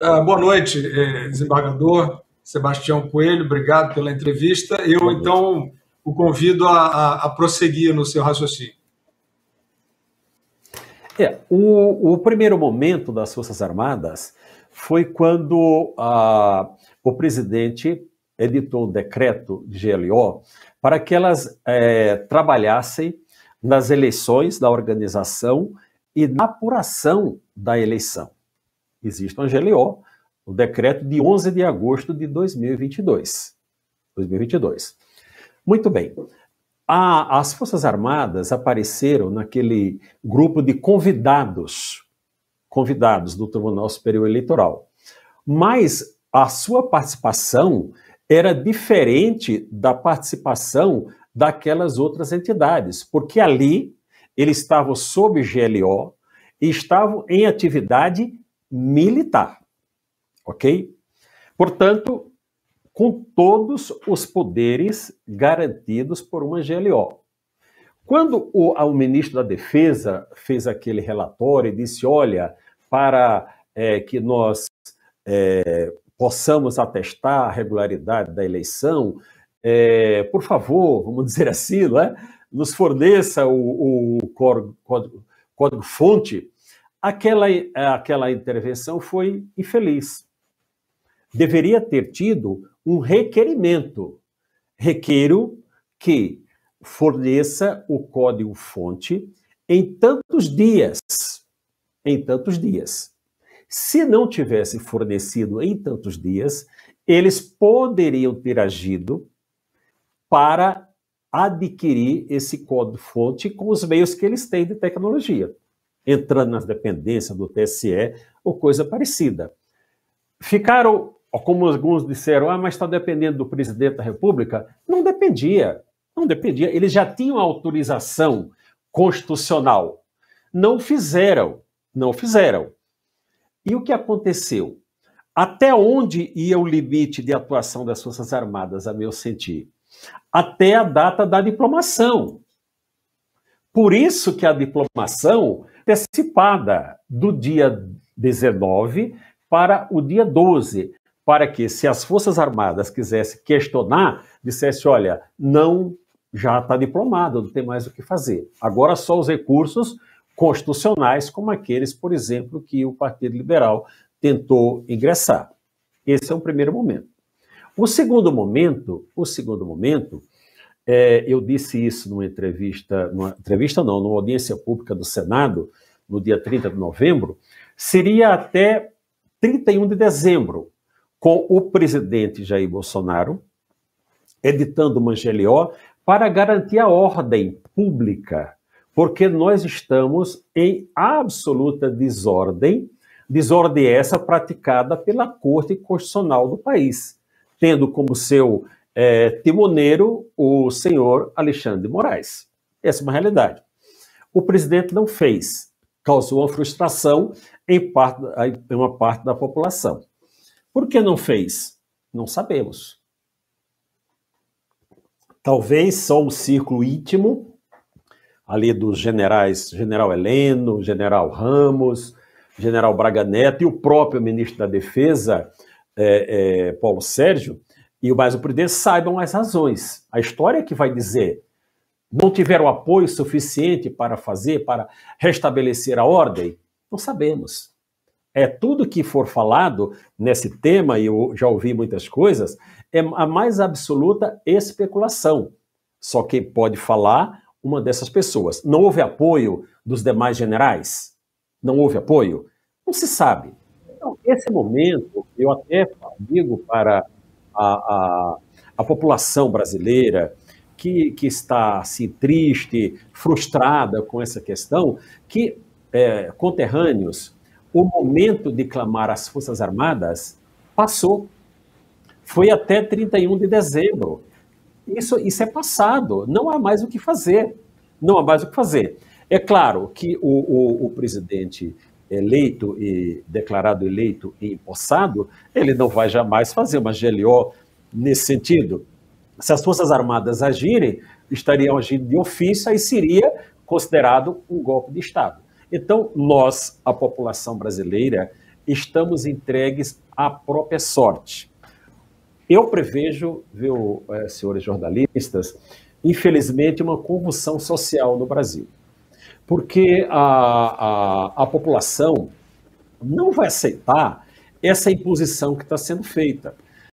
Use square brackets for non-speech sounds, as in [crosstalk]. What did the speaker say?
Ah, boa noite, eh, desembargador Sebastião Coelho, obrigado pela entrevista. Eu, então, o convido a, a, a prosseguir no seu raciocínio. É, o, o, primeiro momento das Forças Armadas foi quando ah, o presidente editou um decreto de GLO para que elas é, trabalhassem nas eleições da organização e na apuração da eleição existe um GLO, o decreto de 11 de agosto de 2022. 2022. Muito bem. A, as Forças Armadas apareceram naquele grupo de convidados, convidados do Tribunal Superior Eleitoral. Mas a sua participação era diferente da participação daquelas outras entidades, porque ali eles estavam sob GLO e estavam em atividade militar. Ok? Portanto, com todos os poderes garantidos por uma GLO. Quando o, o ministro da Defesa fez aquele relatório e disse: olha, para é, que nós é, possamos atestar a regularidade da eleição, é, por favor, vamos [laughs] dizer assim, né, nos forneça o, o código-fonte Aquela, eh, aquela intervenção foi infeliz. Deveria ter tido um requerimento. Requeiro que forneça o código-fonte em tantos dias. Em tantos dias. Se não tivesse fornecido em tantos dias, eles poderiam ter agido para adquirir esse código-fonte com os meios que eles têm de tecnologia entrando nas dependências do TSE ou coisa parecida. Ficaram, como alguns disseram, ah, mas está dependendo do presidente da República. Não dependia, não dependia. Eles já tinham autorização constitucional. Não fizeram, não fizeram. E o que aconteceu? Até onde ia o limite de atuação das Forças Armadas, a meu sentir? Até a data da diplomação. Por isso que a diplomação antecipada do dia 19 para o dia 12, para que se as Forças Armadas quisessem questionar, dissesse, olha, não, já está diplomado, não tem mais o que fazer. Agora só os recursos constitucionais, como aqueles, por exemplo, que o Partido Liberal tentou ingressar. Esse é um primeiro momento. O segundo momento, o segundo momento é, eu disse isso numa entrevista, numa entrevista não, numa audiência pública do Senado, no dia 30 de novembro, seria até 31 de dezembro, com o presidente Jair Bolsonaro editando uma GLO para garantir a ordem pública, porque nós estamos em absoluta desordem, desordem essa praticada pela Corte Constitucional do país, tendo como seu é, timoneiro o senhor Alexandre de Moraes. Essa é uma realidade. O presidente não fez, causou uma frustração em, parte, em uma parte da população. Por que não fez? Não sabemos. Talvez só um círculo íntimo ali dos generais, general Heleno, general Ramos, general Braga Neto e o próprio ministro da Defesa, é, é, Paulo Sérgio, e o Brasil Prudente saibam as razões. A história que vai dizer não tiveram apoio suficiente para fazer, para restabelecer a ordem? Não sabemos. É tudo que for falado nesse tema, e eu já ouvi muitas coisas, é a mais absoluta especulação. Só quem pode falar, uma dessas pessoas. Não houve apoio dos demais generais? Não houve apoio? Não se sabe. Então, esse momento, eu até digo para a, a, a população brasileira que, que está assim, triste, frustrada com essa questão, que é, conterrâneos, o momento de clamar às Forças Armadas passou. Foi até 31 de dezembro. Isso, isso é passado, não há mais o que fazer. Não há mais o que fazer. É claro que o, o, o presidente eleito e declarado eleito e empossado, ele não vai jamais fazer uma GLO nesse sentido. Se as Forças Armadas agirem, estariam agindo de ofício aí seria considerado um golpe de Estado. Então, nós, a população brasileira, estamos entregues à própria sorte. Eu prevejo, viu, eh, senhores jornalistas, infelizmente, uma convulsão social no Brasil porque a, a, a população não vai aceitar essa imposição que está sendo feita.